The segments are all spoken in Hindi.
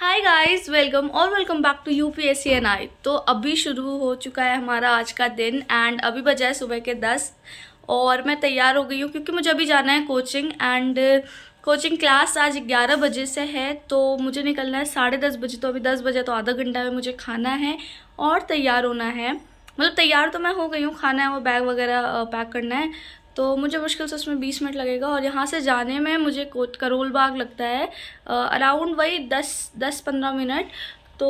हाय गाइस वेलकम और welcome back to U P S तो अभी शुरू हो चुका है हमारा आज का दिन एंड अभी बजाय सुबह के दस और मैं तैयार हो गई हूँ क्योंकि मुझे अभी जाना है कोचिंग एंड कोचिंग क्लास आज 11 बजे से है तो मुझे निकलना है साढ़े दस बजे तो अभी 10 बजे तो आधा घंटा में मुझे खाना है और तैयार होना है मतलब तैयार तो मैं हो गई हूँ खाना है वो बैग वगैरह पैक करना है तो मुझे मुश्किल से उसमें बीस मिनट लगेगा और यहाँ से जाने में मुझे करोल बाग लगता है अराउंड वही दस दस पंद्रह मिनट तो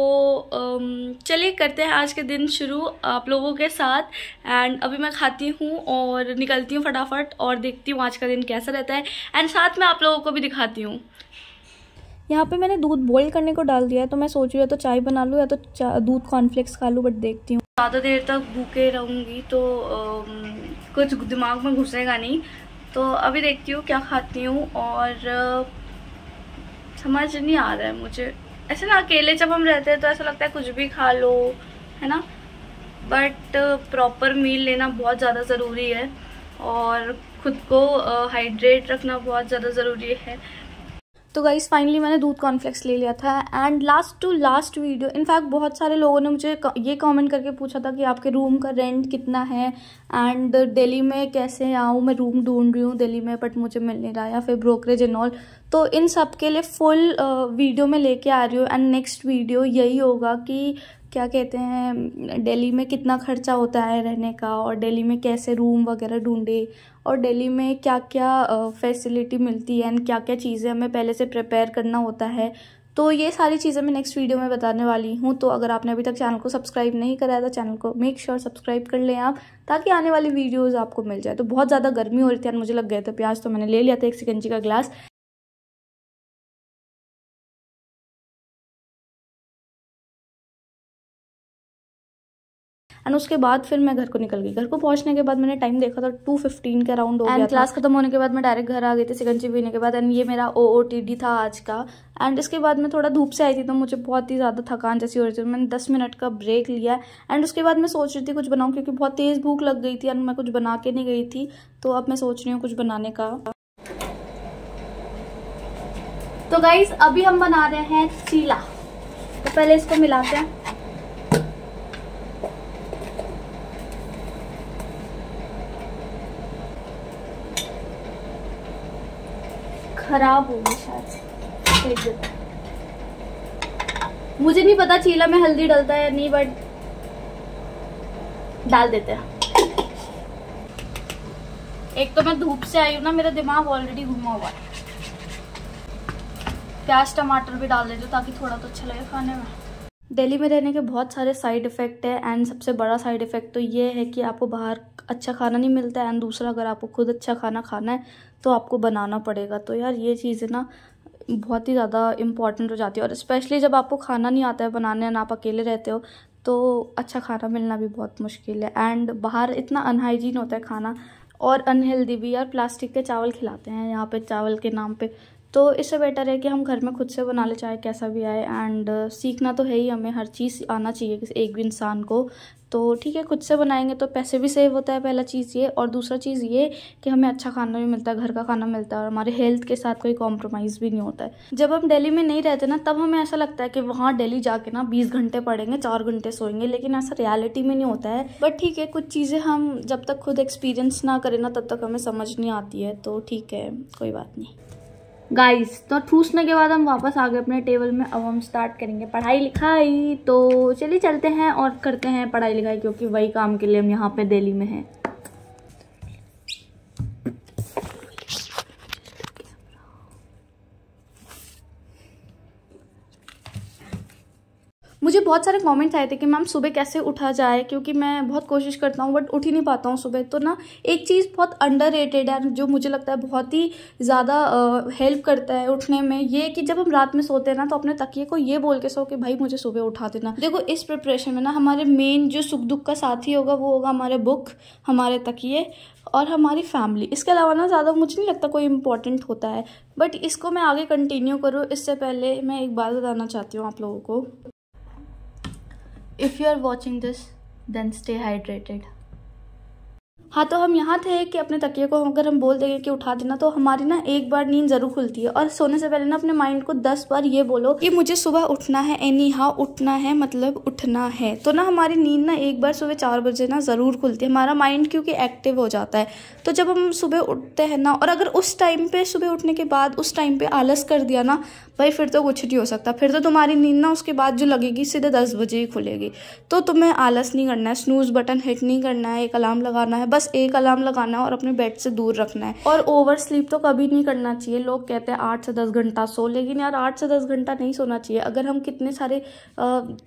चलिए करते हैं आज के दिन शुरू आप लोगों के साथ एंड अभी मैं खाती हूँ और निकलती हूँ फटाफट और देखती हूँ आज का दिन कैसा रहता है एंड साथ में आप लोगों को भी दिखाती हूँ यहाँ पे मैंने दूध बॉईल करने को डाल दिया है तो मैं सोच रही हूँ तो चाय बना लूँ या तो दूध कॉर्नफ्लेक्स खा लूँ बट देखती हूँ ज़्यादा देर तक भूखे रहूँगी तो आ, कुछ दिमाग में घुसेगा नहीं तो अभी देखती हूँ क्या खाती हूँ और आ, समझ नहीं आ रहा है मुझे ऐसे ना अकेले जब हम रहते हैं तो ऐसा लगता है कुछ भी खा लो है ना बट प्रॉपर मील लेना बहुत ज़्यादा ज़रूरी है और ख़ुद को हाइड्रेट रखना बहुत ज़्यादा ज़रूरी है तो गाइज फाइनली मैंने दूध कॉर्नफ्लेक्स ले लिया था and last to last video in fact बहुत सारे लोगों ने मुझे ये कमेंट करके पूछा था कि आपके रूम का रेंट कितना है एंड दिल्ली में कैसे आऊँ मैं रूम ढूंढ रही हूँ दिल्ली में बट मुझे मिल नहीं रहा या फिर ब्रोकरेज एंड ऑल तो इन सब के लिए फुल वीडियो में लेके आ रही हूँ एंड नेक्स्ट वीडियो यही होगा कि क्या कहते हैं दिल्ली में कितना खर्चा होता है रहने का और दिल्ली में कैसे रूम वगैरह ढूंढे और दिल्ली में क्या क्या फैसिलिटी मिलती है एंड क्या क्या चीज़ें हमें पहले से प्रिपेयर करना होता है तो ये सारी चीज़ें मैं नेक्स्ट वीडियो में बताने वाली हूँ तो अगर आपने अभी तक चैनल को सब्सक्राइब नहीं कराया तो चैनल को मेक श्योर सब्सक्राइब कर लें आप ताकि आने वाली वीडियोज़ आपको मिल जाए तो बहुत ज़्यादा गर्मी हो रही थी यार मुझे लग गए था प्याज तो मैंने ले लिया था एक सिकंजी का ग्लास एंड उसके बाद फिर मैं घर को निकल गई घर को पहुंचने के बाद मैंने टाइम देखा था टू फिफ्टीन के अराउंड हो क्लास खत्म होने के बाद मैं डायरेक्ट घर आ गई थी सिकंजी पीने के बाद एंड ये मेरा ओ टी डी था आज का एंड इसके बाद मैं थोड़ा धूप से आई थी तो मुझे बहुत ही ज़्यादा थकान जैसी हो रही थी मैंने दस मिनट का ब्रेक लिया एंड उसके बाद मैं सोच रही थी कुछ बनाऊँ क्योंकि बहुत तेज़ भूख लग गई थी एंड मैं कुछ बना के नहीं गई थी तो अब मैं सोच रही हूँ कुछ बनाने का तो गाइज अभी हम बना रहे हैं चीला तो पहले इसको मिलाते हैं खराब होगी शायद मुझे नहीं पता चीला में हल्दी डलता है या नहीं बट डाल देते हैं एक तो मैं धूप से आई हूँ ना मेरा दिमाग ऑलरेडी घुमा हुआ है प्याज टमाटर भी डाल देते ताकि थोड़ा तो अच्छा लगे खाने में दिल्ली में रहने के बहुत सारे साइड इफ़ेक्ट है एंड सबसे बड़ा साइड इफ़ेक्ट तो ये है कि आपको बाहर अच्छा खाना नहीं मिलता एंड दूसरा अगर आपको खुद अच्छा खाना खाना है तो आपको बनाना पड़ेगा तो यार ये है ना बहुत ही ज़्यादा इम्पॉर्टेंट हो जाती है और स्पेशली जब आपको खाना नहीं आता है बनाने ना आप अकेले रहते हो तो अच्छा खाना मिलना भी बहुत मुश्किल है एंड बाहर इतना अनहाइजीन होता है खाना और अनहेल्दी भी यार प्लास्टिक के चावल खिलाते हैं यहाँ पे चावल के नाम पे तो इससे बेटर है कि हम घर में खुद से बना ले चाहे कैसा भी आए एंड uh, सीखना तो है ही हमें हर चीज़ आना चाहिए किसी एक भी इंसान को तो ठीक है खुद से बनाएंगे तो पैसे भी सेव होता है पहला चीज़ ये और दूसरा चीज़ ये कि हमें अच्छा खाना भी मिलता है घर का खाना मिलता है और हमारे हेल्थ के साथ कोई कॉम्प्रोमाइज़ भी नहीं होता है जब हम डेली में नहीं रहते ना तब हमें ऐसा लगता है कि वहाँ डेली जाके ना बीस घंटे पढ़ेंगे चार घंटे सोएंगे लेकिन ऐसा रियलिटी में नहीं होता है बट ठीक है कुछ चीज़ें हम जब तक खुद एक्सपीरियंस ना करें ना तब तक हमें समझ नहीं आती है तो ठीक है कोई बात नहीं गाइस तो ठूसने के बाद हम वापस आ गए अपने टेबल में अब हम स्टार्ट करेंगे पढ़ाई लिखाई तो चलिए चलते हैं और करते हैं पढ़ाई लिखाई क्योंकि वही काम के लिए हम यहाँ पे दिल्ली में हैं बहुत सारे कमेंट्स आए थे कि मैम सुबह कैसे उठा जाए क्योंकि मैं बहुत कोशिश करता हूँ बट उठ ही नहीं पाता हूँ सुबह तो ना एक चीज़ बहुत अंडर रेटेड है जो मुझे लगता है बहुत ही ज़्यादा हेल्प करता है उठने में ये कि जब हम रात में सोते हैं ना तो अपने तकिए को ये बोल के सो कि भाई मुझे सुबह उठा देना देखो इस प्रिपरेशन में ना हमारे मेन जो सुख दुख का साथी होगा वो होगा हमारे बुक हमारे तकिए और हमारी फैमिली इसके अलावा ना ज़्यादा मुझे नहीं लगता कोई इंपॉर्टेंट होता है बट इसको मैं आगे कंटिन्यू करूँ इससे पहले मैं एक बात बताना चाहती हूँ आप लोगों को if you are watching this then stay hydrated हाँ तो हम यहाँ थे कि अपने तकिए को अगर हम बोल देंगे कि उठा देना तो हमारी ना एक बार नींद जरूर खुलती है और सोने से पहले ना अपने माइंड को दस बार ये बोलो कि मुझे सुबह उठना है एनी हाँ उठना है मतलब उठना है तो ना हमारी नींद ना एक बार सुबह चार बजे ना ज़रूर खुलती है हमारा माइंड क्योंकि एक्टिव हो जाता है तो जब हम सुबह उठते हैं ना और अगर उस टाइम पर सुबह उठने के बाद उस टाइम पर आलस कर दिया ना भाई फिर तो कुछ नहीं हो सकता फिर तो तुम्हारी नींद ना उसके बाद जो लगेगी सीधे दस बजे ही खुलेगी तो तुम्हें आलस नहीं करना है स्नूज बटन हिट नहीं करना है एक अलार्म लगाना है बस बस एक अलार्म लगाना है और अपने बेड से दूर रखना है और ओवर स्लीप तो कभी नहीं करना चाहिए लोग कहते हैं आठ से दस घंटा सो लेकिन यार आठ से दस घंटा नहीं सोना चाहिए अगर हम कितने सारे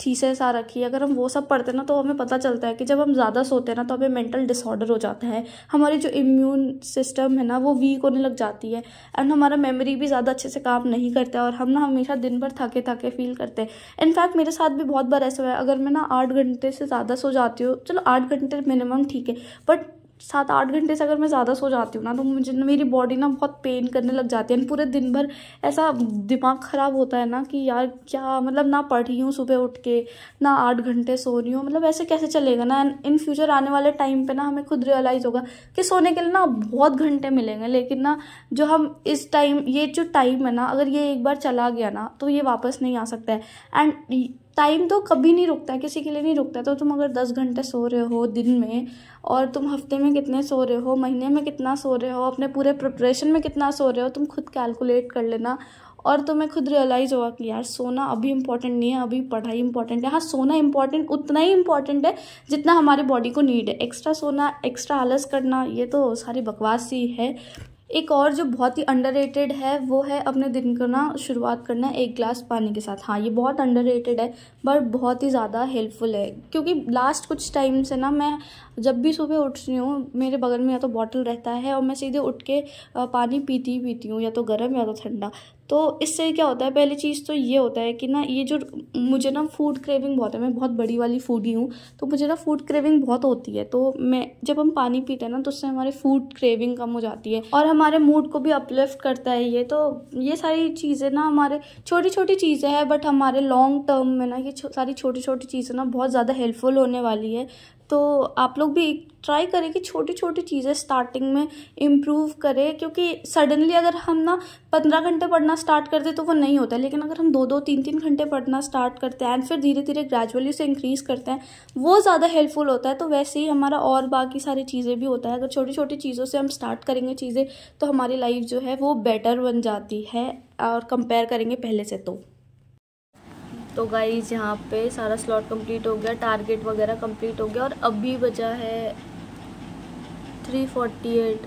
थीसेस आ रखी है अगर हम वो सब पढ़ते ना तो हमें पता चलता है कि जब हम ज़्यादा सोते हैं ना तो हमें मेंटल डिसऑर्डर हो जाता है हमारी जो इम्यून सिस्टम है ना वो वीक होने लग जाती है एंड हमारा मेमोरी भी ज़्यादा अच्छे से काम नहीं करता और हम ना हमेशा दिन भर थके थके फील करते हैं इनफैक्ट मेरे साथ भी बहुत बार ऐसा हुआ है अगर मैं ना आठ घंटे से ज़्यादा सो जाती हूँ चलो आठ घंटे मिनिमम ठीक है बट सात आठ घंटे से अगर मैं ज़्यादा सो जाती हूँ ना तो मुझे मेरी बॉडी ना बहुत पेन करने लग जाती है पूरे दिन भर ऐसा दिमाग ख़राब होता है ना कि यार क्या मतलब ना पढ़ रही हूँ सुबह उठ के ना आठ घंटे सो रही हूँ मतलब ऐसे कैसे चलेगा ना इन फ्यूचर आने वाले टाइम पे ना हमें खुद रियलाइज़ होगा कि सोने के लिए ना बहुत घंटे मिलेंगे लेकिन ना जो हम इस टाइम ये जो टाइम है ना अगर ये एक बार चला गया ना तो ये वापस नहीं आ सकता है एंड टाइम तो कभी नहीं रुकता किसी के लिए नहीं रुकता तो तुम अगर दस घंटे सो रहे हो दिन में और तुम हफ्ते में कितने सो रहे हो महीने में कितना सो रहे हो अपने पूरे प्रिपरेशन में कितना सो रहे हो तुम खुद कैलकुलेट कर लेना और तुम्हें तो खुद रियलाइज़ होगा कि यार सोना अभी इंपॉर्टेंट नहीं है अभी पढ़ाई इंपॉर्टेंट है हाँ सोना इंपॉर्टेंट उतना ही इंपॉर्टेंट है जितना हमारे बॉडी को नीड है एक्स्ट्रा सोना एक्स्ट्रा आलस करना ये तो सारी बकवास ही है एक और जो बहुत ही अंडर है वो है अपने दिन का ना शुरुआत करना एक ग्लास पानी के साथ हाँ ये बहुत अंडर है बट बहुत ही ज़्यादा हेल्पफुल है क्योंकि लास्ट कुछ टाइम से ना मैं जब भी सुबह उठ रही हूँ मेरे बगल में या तो बॉटल रहता है और मैं सीधे उठ के पानी पीती ही पीती हूँ या तो गर्म या तो ठंडा तो इससे क्या होता है पहली चीज़ तो ये होता है कि ना ये जो मुझे ना फूड क्रेविंग बहुत है मैं बहुत बड़ी वाली फूडी हूँ तो मुझे ना फूड क्रेविंग बहुत होती है तो मैं जब हम पानी पीते हैं ना तो उससे हमारे फूड क्रेविंग कम हो जाती है और हमारे मूड को भी अपलिफ्ट करता है ये तो ये सारी चीज़ें ना हमारे छोटी छोटी चीज़ें हैं बट हमारे लॉन्ग टर्म में ना ये सारी छोटी छोटी चीज़ें ना बहुत ज़्यादा हेल्पफुल होने वाली है तो आप लोग भी ट्राई करें कि छोटी छोटी चीज़ें स्टार्टिंग में इम्प्रूव करें क्योंकि सडनली अगर हम ना पंद्रह घंटे पढ़ना स्टार्ट करते तो वो नहीं होता लेकिन अगर हम दो दो तीन तीन घंटे पढ़ना स्टार्ट करते हैं एंड फिर धीरे धीरे ग्रेजुअली उसे इंक्रीज़ करते हैं वो ज़्यादा हेल्पफुल होता है तो वैसे ही हमारा और बाकी सारी चीज़ें भी होता है अगर छोटी छोटी चीज़ों से हम स्टार्ट करेंगे चीज़ें तो हमारी लाइफ जो है वो बेटर बन जाती है और कंपेयर करेंगे पहले से तो तो गाइज यहाँ पे सारा स्लॉट कंप्लीट हो गया टारगेट वगैरह कंप्लीट हो गया और अभी बचा है थ्री फोर्टी एट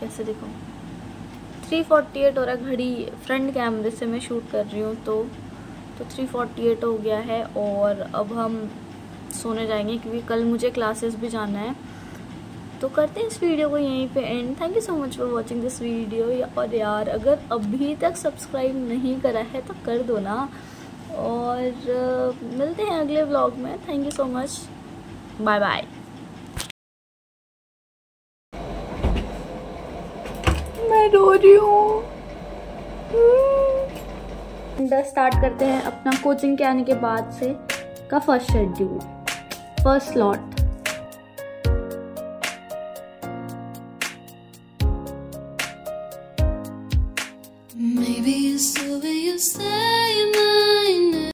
कैसे देखो थ्री फोर्टी एट हो रहा घड़ी फ्रंट कैमरे से मैं शूट कर रही हूँ तो तो थ्री फोर्टी एट हो गया है और अब हम सोने जाएंगे क्योंकि कल मुझे क्लासेस भी जाना है तो करते हैं इस वीडियो को यहीं पे end thank you so much for watching this video और यार अगर अभी तक सब्सक्राइब नहीं करा है तो कर दो ना और मिलते हैं अगले ब्लॉग में thank you so much bye bye मैं रो रही हूँ स्टार्ट hmm. करते हैं अपना कोचिंग के आने के बाद से का फर्स्ट शेड्यूल फर्स्ट स्लॉट